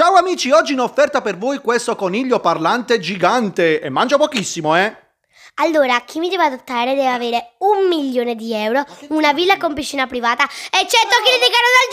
Ciao amici, oggi in offerta per voi questo coniglio parlante gigante e mangia pochissimo, eh? Allora, chi mi deve adottare deve avere un milione di euro, una villa con piscina privata e 100 kg di carota al